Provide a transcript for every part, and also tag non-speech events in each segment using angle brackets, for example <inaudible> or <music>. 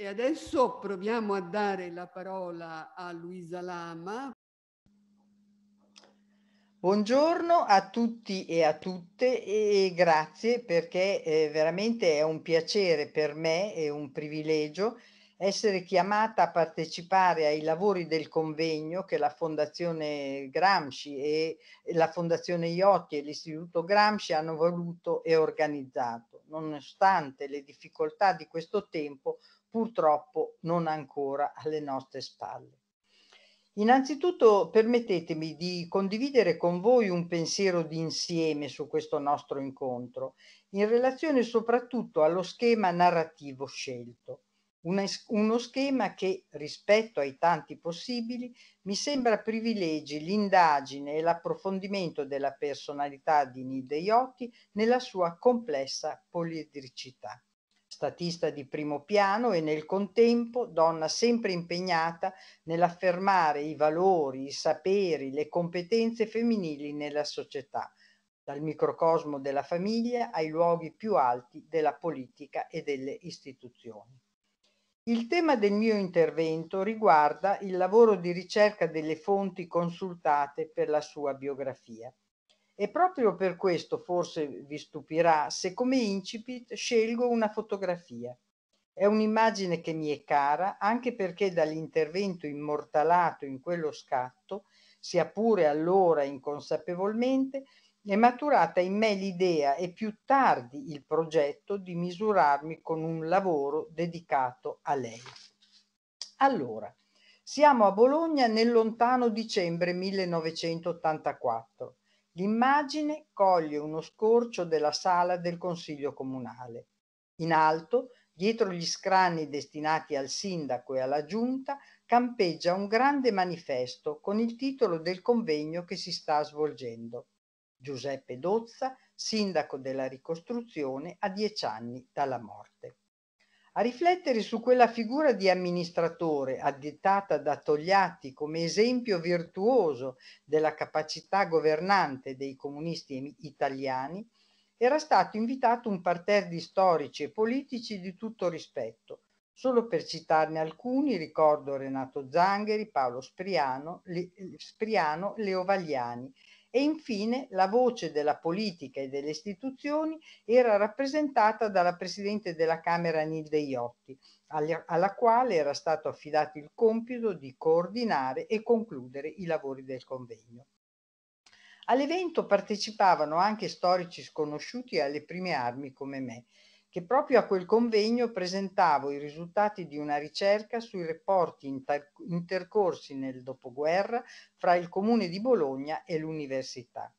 E adesso proviamo a dare la parola a Luisa Lama. Buongiorno a tutti e a tutte e grazie perché eh, veramente è un piacere per me e un privilegio essere chiamata a partecipare ai lavori del convegno che la Fondazione Gramsci e la Fondazione Iotti e l'Istituto Gramsci hanno voluto e organizzato. Nonostante le difficoltà di questo tempo, purtroppo non ancora alle nostre spalle. Innanzitutto permettetemi di condividere con voi un pensiero d'insieme su questo nostro incontro, in relazione soprattutto allo schema narrativo scelto. uno schema che, rispetto ai tanti possibili, mi sembra privilegi l'indagine e l'approfondimento della personalità di Nidde Iotti nella sua complessa poliedricità statista di primo piano e nel contempo donna sempre impegnata nell'affermare i valori, i saperi, le competenze femminili nella società, dal microcosmo della famiglia ai luoghi più alti della politica e delle istituzioni. Il tema del mio intervento riguarda il lavoro di ricerca delle fonti consultate per la sua biografia. E proprio per questo forse vi stupirà se come incipit scelgo una fotografia. È un'immagine che mi è cara anche perché dall'intervento immortalato in quello scatto, sia pure allora inconsapevolmente, è maturata in me l'idea e più tardi il progetto di misurarmi con un lavoro dedicato a lei. Allora, siamo a Bologna nel lontano dicembre 1984. L'immagine coglie uno scorcio della sala del Consiglio Comunale. In alto, dietro gli scranni destinati al sindaco e alla giunta, campeggia un grande manifesto con il titolo del convegno che si sta svolgendo. Giuseppe Dozza, sindaco della ricostruzione a dieci anni dalla morte. A riflettere su quella figura di amministratore addettata da Togliatti come esempio virtuoso della capacità governante dei comunisti italiani, era stato invitato un parterre di storici e politici di tutto rispetto. Solo per citarne alcuni ricordo Renato Zangheri, Paolo Spriano, Le, Spriano Leo Vagliani, e infine la voce della politica e delle istituzioni era rappresentata dalla Presidente della Camera Nilde Iotti, alla quale era stato affidato il compito di coordinare e concludere i lavori del convegno. All'evento partecipavano anche storici sconosciuti alle prime armi come me che proprio a quel convegno presentavo i risultati di una ricerca sui rapporti inter- intercorsi nel dopoguerra fra il comune di Bologna e l'università.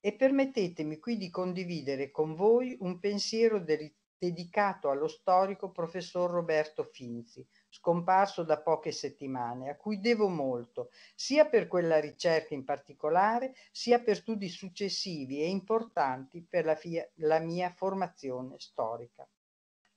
E permettetemi qui di condividere con voi un pensiero de- dedicato allo storico professor Roberto Finzi, scomparso da poche settimane, a cui devo molto, sia per quella ricerca in particolare, sia per studi successivi e importanti per la, la mia formazione storica.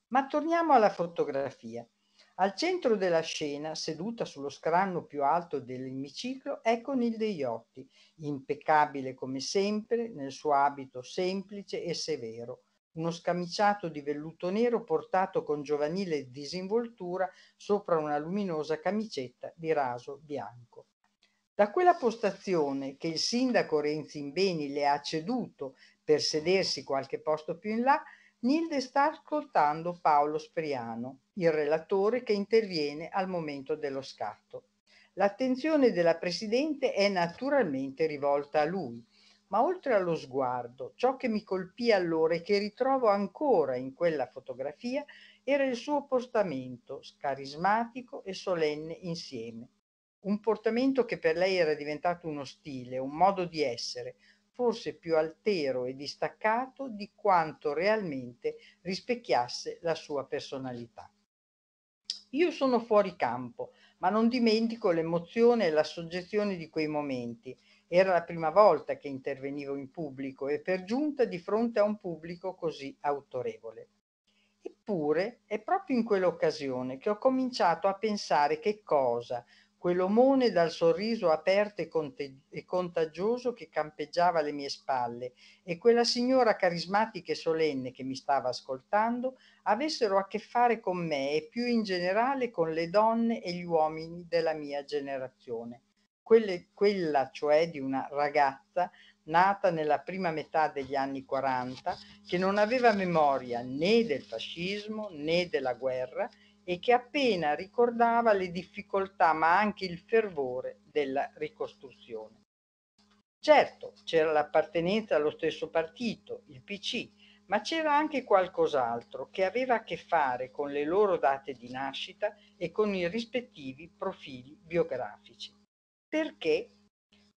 Ma torniamo alla fotografia. Al centro della scena, seduta sullo scranno più alto dell'emiciclo, è Conilde Iotti, impeccabile come sempre nel suo abito semplice e severo, uno scamiciato di velluto nero portato con giovanile disinvoltura sopra una luminosa camicetta di raso bianco. Da quella postazione che il sindaco Renzi Imbeni le ha ceduto per sedersi qualche posto più in là, Nilde sta ascoltando Paolo Spriano, il relatore che interviene al momento dello scatto. L'attenzione della Presidente è naturalmente rivolta a lui, ma oltre allo sguardo, ciò che mi colpì allora e che ritrovo ancora in quella fotografia era il suo portamento, carismatico e solenne insieme. Un portamento che per lei era diventato uno stile, un modo di essere, forse più altero e distaccato di quanto realmente rispecchiasse la sua personalità. Io sono fuori campo, ma non dimentico l'emozione e la soggezione di quei momenti era la prima volta che intervenivo in pubblico e per giunta di fronte a un pubblico così autorevole. Eppure è proprio in quell'occasione che ho cominciato a pensare che cosa, quell'omone dal sorriso aperto e, conte- e, contagioso che campeggiava alle mie spalle e quella signora carismatica e solenne che mi stava ascoltando avessero a che fare con me e più in generale con le donne e gli uomini della mia generazione quelle, quella cioè di una ragazza nata nella prima metà degli anni 40 che non aveva memoria né del fascismo né della guerra e che appena ricordava le difficoltà ma anche il fervore della ricostruzione. Certo, c'era l'appartenenza allo stesso partito, il PC, ma c'era anche qualcos'altro che aveva a che fare con le loro date di nascita e con i rispettivi profili biografici perché,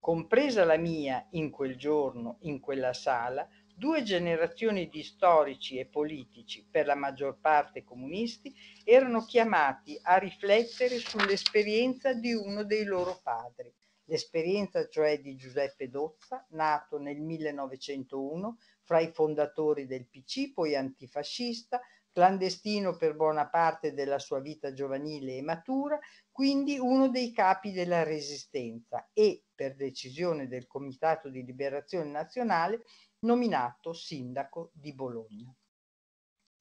compresa la mia in quel giorno, in quella sala, due generazioni di storici e politici, per la maggior parte comunisti, erano chiamati a riflettere sull'esperienza di uno dei loro padri, l'esperienza cioè di Giuseppe Dozza, nato nel 1901 fra i fondatori del PC, poi antifascista, clandestino per buona parte della sua vita giovanile e matura, quindi uno dei capi della resistenza e, per decisione del Comitato di Liberazione Nazionale, nominato sindaco di Bologna.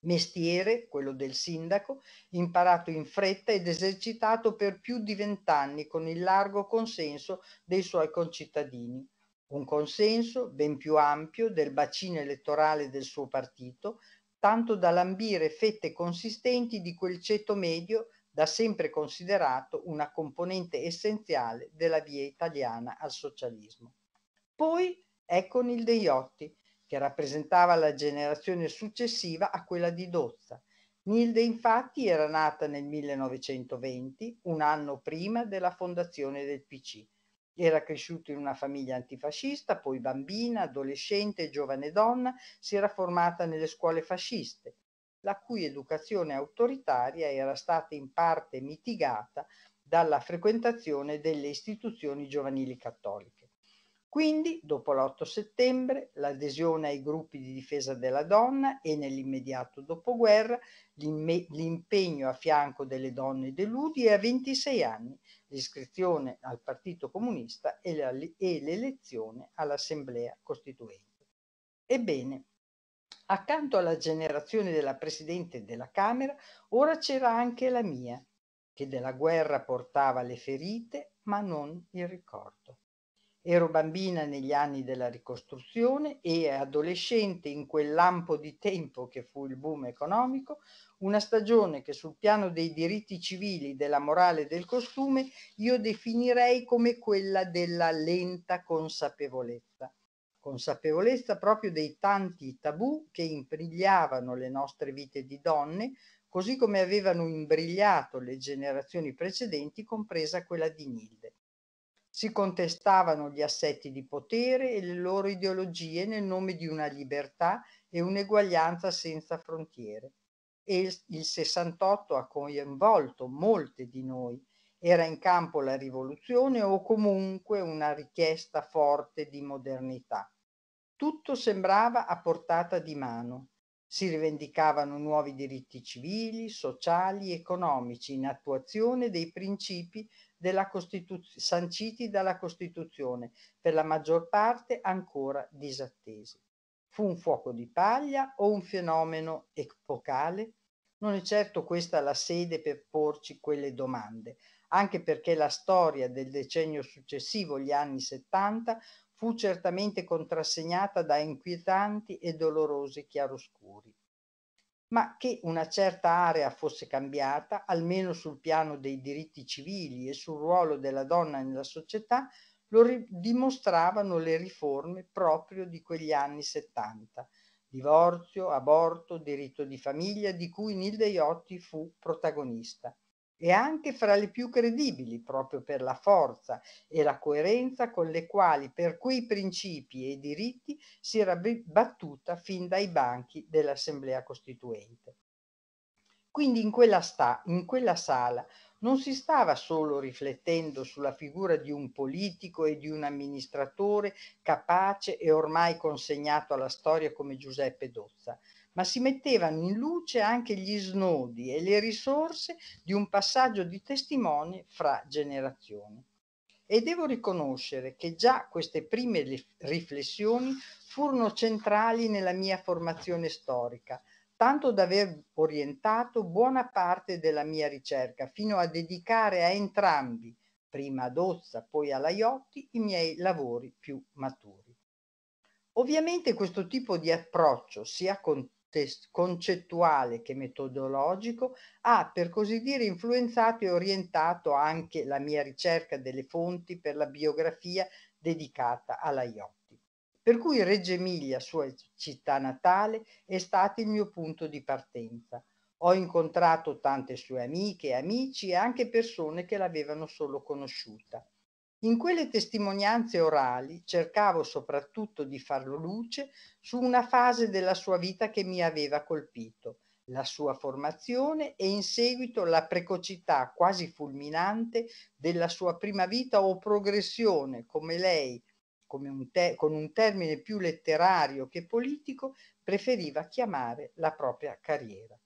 Mestiere, quello del sindaco, imparato in fretta ed esercitato per più di vent'anni con il largo consenso dei suoi concittadini un consenso ben più ampio del bacino elettorale del suo partito, tanto da lambire fette consistenti di quel ceto medio da sempre considerato una componente essenziale della via italiana al socialismo. Poi ecco Nil Deiotti, che rappresentava la generazione successiva a quella di Dozza. Nilde infatti era nata nel 1920, un anno prima della fondazione del PC era cresciuto in una famiglia antifascista, poi bambina, adolescente e giovane donna, si era formata nelle scuole fasciste, la cui educazione autoritaria era stata in parte mitigata dalla frequentazione delle istituzioni giovanili cattoliche. Quindi, dopo l'8 settembre, l'adesione ai gruppi di difesa della donna e nell'immediato dopoguerra l'impegno a fianco delle donne dell'Udi e a 26 anni l'iscrizione al Partito Comunista e l'elezione all'Assemblea Costituente. Ebbene, accanto alla generazione della Presidente della Camera, ora c'era anche la mia, che della guerra portava le ferite ma non il ricordo. Ero bambina negli anni della ricostruzione e adolescente in quel lampo di tempo che fu il boom economico, una stagione che sul piano dei diritti civili, della morale e del costume io definirei come quella della lenta consapevolezza. Consapevolezza proprio dei tanti tabù che imbrigliavano le nostre vite di donne, così come avevano imbrigliato le generazioni precedenti, compresa quella di Nilde. Si contestavano gli assetti di potere e le loro ideologie nel nome di una libertà e un'eguaglianza senza frontiere. E il 68 ha coinvolto molte di noi. Era in campo la rivoluzione o comunque una richiesta forte di modernità. Tutto sembrava a portata di mano, si rivendicavano nuovi diritti civili, sociali, economici in attuazione dei principi della Costituz- sanciti dalla Costituzione, per la maggior parte ancora disattesi. Fu un fuoco di paglia o un fenomeno epocale? Non è certo questa la sede per porci quelle domande, anche perché la storia del decennio successivo, gli anni 70, fu certamente contrassegnata da inquietanti e dolorosi chiaroscuri ma che una certa area fosse cambiata, almeno sul piano dei diritti civili e sul ruolo della donna nella società, lo dimostravano le riforme proprio di quegli anni 70, divorzio, aborto, diritto di famiglia, di cui Nilde Iotti fu protagonista e anche fra le più credibili proprio per la forza e la coerenza con le quali per quei principi e diritti si era battuta fin dai banchi dell'Assemblea Costituente. Quindi in quella, sta, in quella sala non si stava solo riflettendo sulla figura di un politico e di un amministratore capace e ormai consegnato alla storia come Giuseppe Dozza, ma si mettevano in luce anche gli snodi e le risorse di un passaggio di testimoni fra generazioni. E devo riconoscere che già queste prime riflessioni furono centrali nella mia formazione storica, tanto da aver orientato buona parte della mia ricerca, fino a dedicare a entrambi, prima ad Ozza, poi alla Iotti, i miei lavori più maturi. Ovviamente questo tipo di approccio, sia concettuale che metodologico, ha per così dire influenzato e orientato anche la mia ricerca delle fonti per la biografia dedicata alla Iotti per cui Reggio Emilia, sua città natale, è stato il mio punto di partenza. Ho incontrato tante sue amiche e amici e anche persone che l'avevano solo conosciuta. In quelle testimonianze orali cercavo soprattutto di far luce su una fase della sua vita che mi aveva colpito, la sua formazione e in seguito la precocità quasi fulminante della sua prima vita o progressione, come lei un con un termine più letterario che politico, preferiva chiamare la propria carriera.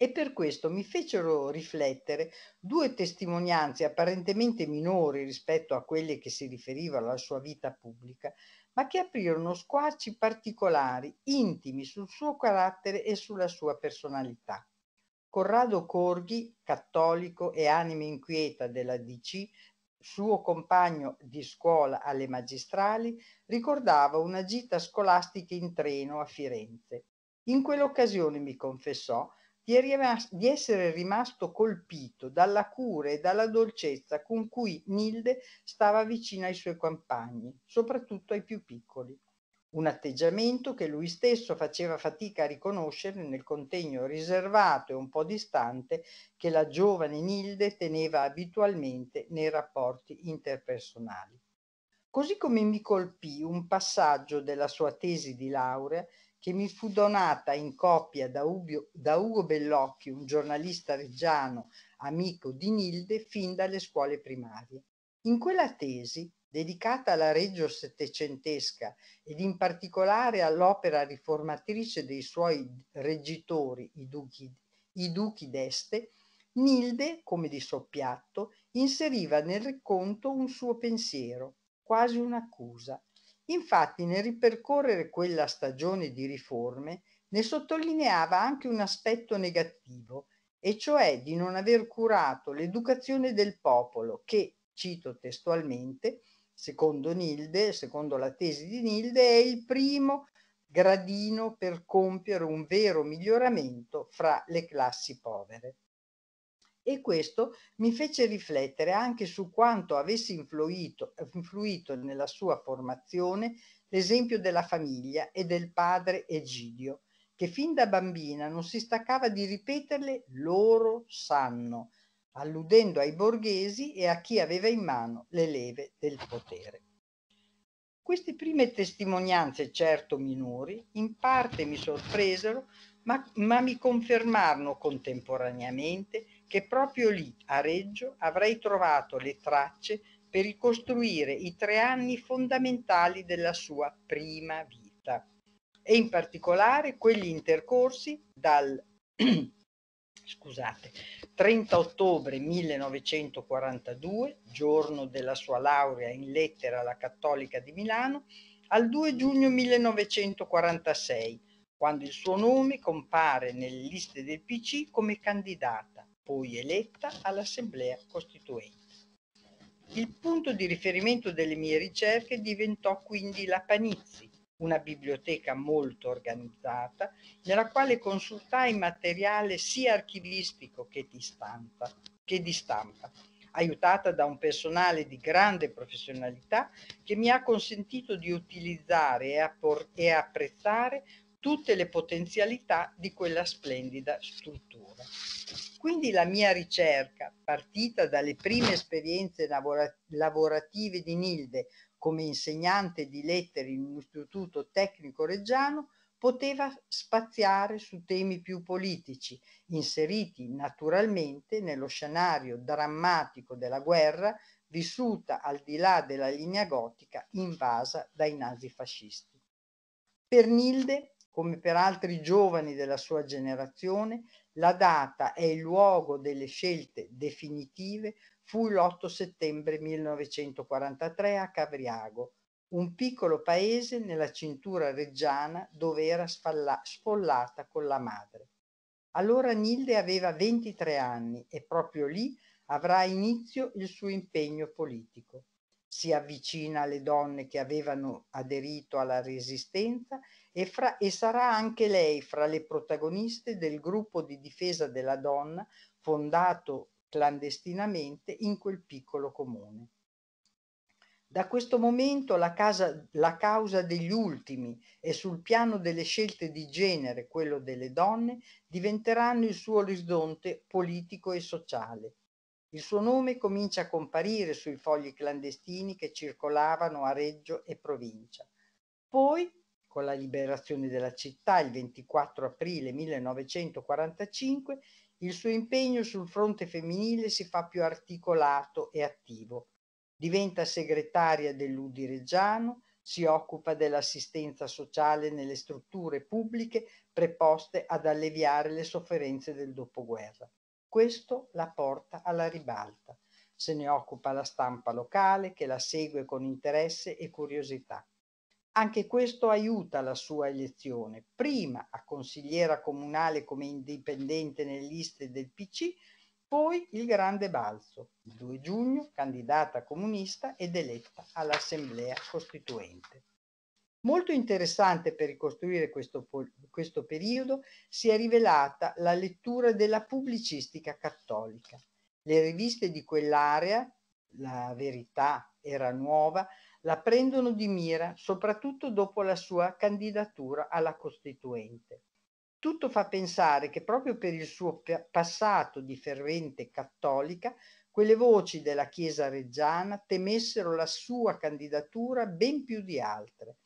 E per questo mi fecero riflettere due testimonianze apparentemente minori rispetto a quelle che si riferivano alla sua vita pubblica, ma che aprirono squarci particolari, intimi sul suo carattere e sulla sua personalità. Corrado Corghi, cattolico e anima inquieta della DC, suo compagno di scuola alle magistrali, ricordava una gita scolastica in treno a Firenze. In quell'occasione mi confessò di, rimasto, di essere rimasto colpito dalla cura e dalla dolcezza con cui Nilde stava vicino ai suoi compagni, soprattutto ai più piccoli un atteggiamento che lui stesso faceva fatica a riconoscere nel contegno riservato e un po' distante che la giovane Nilde teneva abitualmente nei rapporti interpersonali. Così come mi colpì un passaggio della sua tesi di laurea che mi fu donata in coppia da, Ubio, da Ugo Bellocchi, un giornalista reggiano amico di Nilde fin dalle scuole primarie. In quella tesi dedicata alla Reggio Settecentesca ed in particolare all'opera riformatrice dei suoi reggitori, i duchi, i duchi d'Este, Nilde, come di soppiatto, inseriva nel racconto un suo pensiero, quasi un'accusa. Infatti, nel ripercorrere quella stagione di riforme, ne sottolineava anche un aspetto negativo, e cioè di non aver curato l'educazione del popolo che, cito testualmente, secondo Nilde, secondo la tesi di Nilde, è il primo gradino per compiere un vero miglioramento fra le classi povere. E questo mi fece riflettere anche su quanto avesse influito, influito nella sua formazione l'esempio della famiglia e del padre Egidio, che fin da bambina non si staccava di ripeterle loro sanno, alludendo ai borghesi e a chi aveva in mano le leve del potere. Queste prime testimonianze, certo minori, in parte mi sorpresero, ma, ma, mi confermarono contemporaneamente che proprio lì, a Reggio, avrei trovato le tracce per ricostruire i tre anni fondamentali della sua prima vita, e in particolare quelli intercorsi dal <clears throat> scusate, 30 ottobre 1942, giorno della sua laurea in lettera alla Cattolica di Milano, al 2 giugno 1946, quando il suo nome compare nelle liste del PC come candidata, poi eletta all'Assemblea Costituente. Il punto di riferimento delle mie ricerche diventò quindi la Panizzi, una biblioteca molto organizzata, nella quale consultai materiale sia archivistico che di stampa, che di stampa aiutata da un personale di grande professionalità che mi ha consentito di utilizzare e, e apprezzare tutte le potenzialità di quella splendida struttura. Quindi la mia ricerca, partita dalle prime esperienze lavorative di Nilde, come insegnante di lettere in un istituto tecnico reggiano, poteva spaziare su temi più politici, inseriti naturalmente nello scenario drammatico della guerra vissuta al di là della linea gotica invasa dai nazifascisti. Per Nilde, come per altri giovani della sua generazione, la data è il luogo delle scelte definitive Fu l'8 settembre 1943 a Cavriago, un piccolo paese nella cintura reggiana dove era sfollata con la madre. Allora Nilde aveva 23 anni e proprio lì avrà inizio il suo impegno politico. Si avvicina alle donne che avevano aderito alla resistenza e, fra, e, sarà anche lei fra le protagoniste del gruppo di difesa della donna fondato clandestinamente in quel piccolo comune. Da questo momento la, casa, la, causa degli ultimi e sul piano delle scelte di genere, quello delle donne, diventeranno il suo orizzonte politico e sociale. Il suo nome comincia a comparire sui fogli clandestini che circolavano a Reggio e provincia. Poi, con la liberazione della città il 24 aprile 1945, il suo impegno sul fronte femminile si fa più articolato e attivo. Diventa segretaria dell'Udi Reggiano, si occupa dell'assistenza sociale nelle strutture pubbliche preposte ad alleviare le sofferenze del dopoguerra. Questo la porta alla ribalta. Se ne occupa la stampa locale che la segue con interesse e curiosità. Anche questo aiuta la sua elezione, prima a consigliera comunale come indipendente nelle liste del PC, poi il grande balzo, il 2 giugno candidata comunista ed eletta all'Assemblea Costituente. Molto interessante per ricostruire questo, questo, periodo si è rivelata la lettura della pubblicistica cattolica. Le riviste di quell'area, La Verità era nuova, la prendono di mira soprattutto dopo la sua candidatura alla Costituente. Tutto fa pensare che proprio per il suo passato di fervente cattolica, quelle voci della Chiesa reggiana temessero la sua candidatura ben più di altre.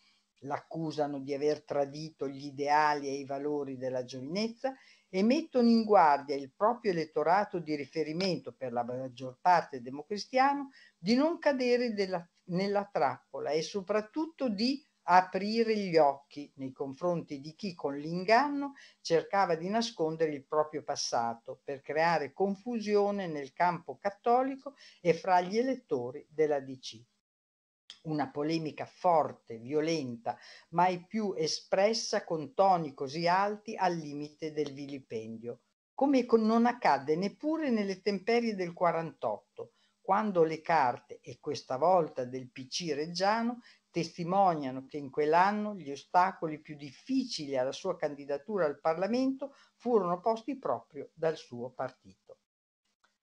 L'accusano di aver tradito gli ideali e i valori della giovinezza e mettono in guardia il proprio elettorato di riferimento per la maggior parte democristiano di non cadere della nella trappola e soprattutto di aprire gli occhi nei confronti di chi con l'inganno cercava di nascondere il proprio passato per creare confusione nel campo cattolico e fra gli elettori della DC. Una polemica forte, violenta, mai più espressa con toni così alti al limite del vilipendio, come non accadde neppure nelle temperie del 48, quando le carte, e questa volta del PC Reggiano, testimoniano che in quell'anno gli ostacoli più difficili alla sua candidatura al Parlamento furono posti proprio dal suo partito.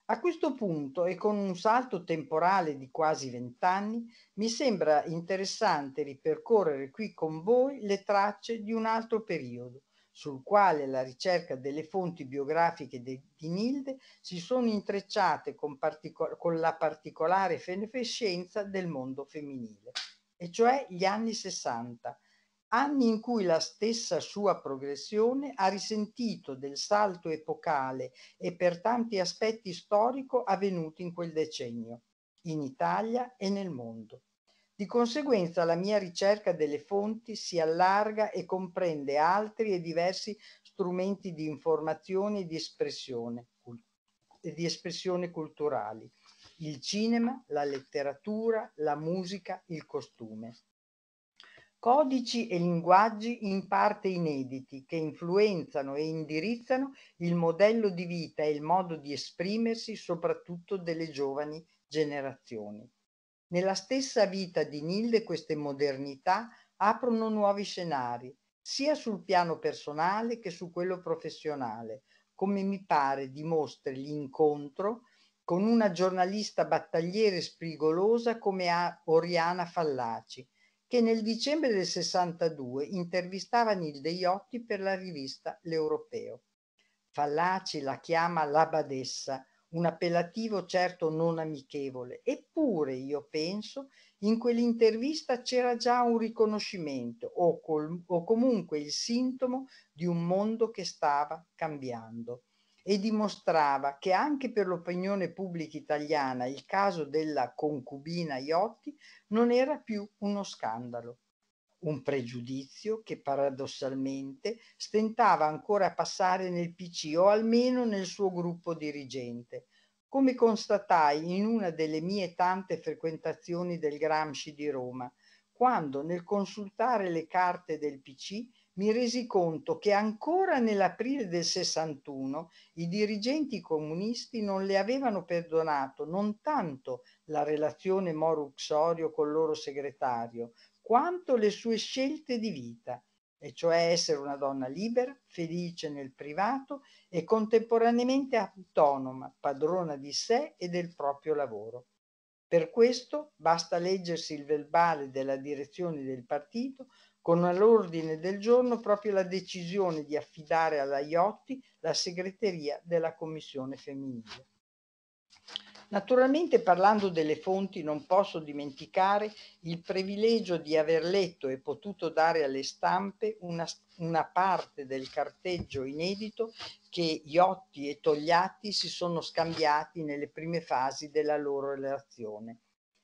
A questo punto, e con un salto temporale di quasi vent'anni, mi sembra interessante ripercorrere qui con voi le tracce di un altro periodo, sul quale la ricerca delle fonti biografiche di Nilde si sono intrecciate con, con la particolare fenefescenza del mondo femminile, e cioè gli anni 60, anni in cui la stessa sua progressione ha risentito del salto epocale e per tanti aspetti storico avvenuto in quel decennio, in Italia e nel mondo. Di conseguenza la mia ricerca delle fonti si allarga e comprende altri e diversi strumenti di informazione e di espressione, e di espressione culturali, il cinema, la letteratura, la musica, il costume. Codici e linguaggi in parte inediti che influenzano e indirizzano il modello di vita e il modo di esprimersi soprattutto delle giovani generazioni. Nella stessa vita di Nilde queste modernità aprono nuovi scenari, sia sul piano personale che su quello professionale, come mi pare dimostri l'incontro con una giornalista battagliere e sprigolosa come Oriana Fallaci, che nel dicembre del 62 intervistava Nilde Iotti per la rivista L'Europeo. Fallaci la chiama la badessa un appellativo certo non amichevole, eppure io penso in quell'intervista c'era già un riconoscimento o, col, o comunque il sintomo di un mondo che stava cambiando e dimostrava che anche per l'opinione pubblica italiana il caso della concubina Iotti non era più uno scandalo un pregiudizio che paradossalmente stentava ancora a passare nel PC o almeno nel suo gruppo dirigente. Come constatai in una delle mie tante frequentazioni del Gramsci di Roma, quando nel consultare le carte del PC mi resi conto che ancora nell'aprile del 61 i dirigenti comunisti non le avevano perdonato non tanto la relazione Moro-Uxorio col loro segretario, quanto le sue scelte di vita, e cioè essere una donna libera, felice nel privato e contemporaneamente autonoma, padrona di sé e del proprio lavoro. Per questo basta leggersi il verbale della direzione del partito con all'ordine del giorno proprio la decisione di affidare alla Iotti la segreteria della commissione femminile. Naturalmente parlando delle fonti non posso dimenticare il privilegio di aver letto e potuto dare alle stampe una, una parte del carteggio inedito che Iotti e Togliatti si sono scambiati nelle prime fasi della loro relazione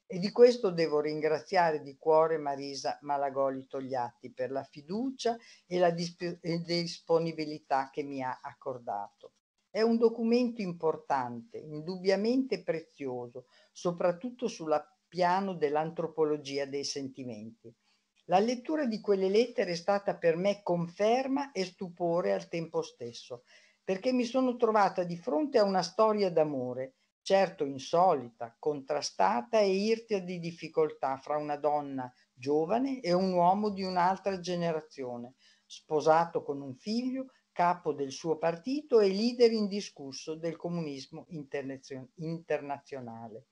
e di questo devo ringraziare di cuore Marisa Malagoli Togliatti per la fiducia e la disp- e disponibilità che mi ha accordato. È un documento importante, indubbiamente prezioso, soprattutto sul piano dell'antropologia dei sentimenti. La lettura di quelle lettere è stata per me conferma e stupore al tempo stesso, perché mi sono trovata di fronte a una storia d'amore certo insolita, contrastata e irta di difficoltà fra una donna giovane e un uomo di un'altra generazione, sposato con un figlio, capo del suo partito e leader indiscusso del comunismo internazionale.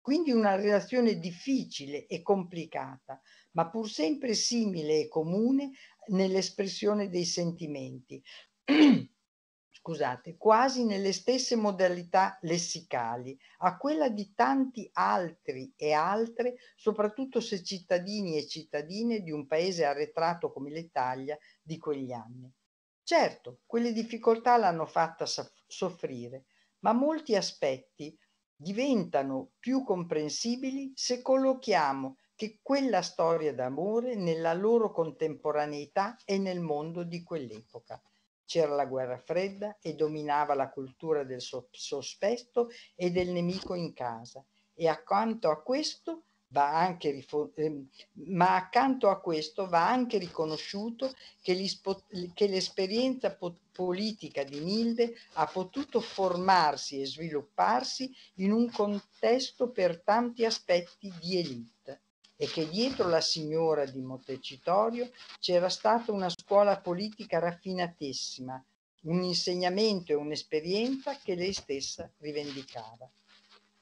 Quindi una relazione difficile e complicata, ma pur sempre simile e comune nell'espressione dei sentimenti. <clears throat> scusate, quasi nelle stesse modalità lessicali a quella di tanti altri e altre, soprattutto se cittadini e cittadine di un paese arretrato come l'Italia di quegli anni. Certo, quelle difficoltà l'hanno fatta soffrire, ma molti aspetti diventano più comprensibili se collochiamo che quella storia d'amore nella loro contemporaneità e nel mondo di quell'epoca. C'era la guerra fredda e dominava la cultura del sospetto e del nemico in casa. E accanto a questo va anche ehm, ma accanto a questo va anche riconosciuto che l'esperienza po politica di Milde ha potuto formarsi e svilupparsi in un contesto per tanti aspetti di elite e che dietro la signora di Montecitorio c'era stata una scuola politica raffinatissima, un insegnamento e un'esperienza che lei stessa rivendicava.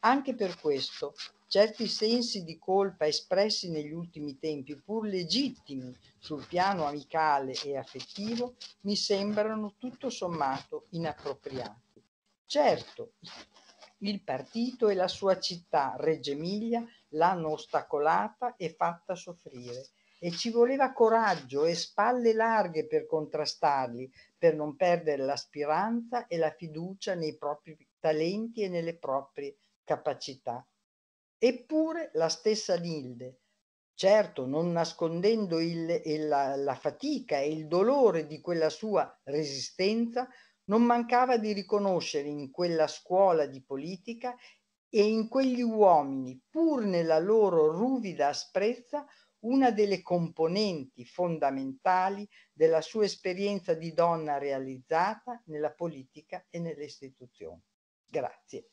Anche per questo certi sensi di colpa espressi negli ultimi tempi, pur legittimi sul piano amicale e affettivo, mi sembrano tutto sommato inappropriati. Certo, il partito e la sua città, Reggio Emilia, l'hanno ostacolata e fatta soffrire. E ci voleva coraggio e spalle larghe per contrastarli, per non perdere la speranza e la fiducia nei propri talenti e nelle proprie capacità. Eppure la stessa Nilde, certo non nascondendo il, il, la, la fatica e il dolore di quella sua resistenza, non mancava di riconoscere in quella scuola di politica e in quegli uomini, pur nella loro ruvida asprezza, una delle componenti fondamentali della sua esperienza di donna realizzata nella politica e nelle istituzioni. Grazie.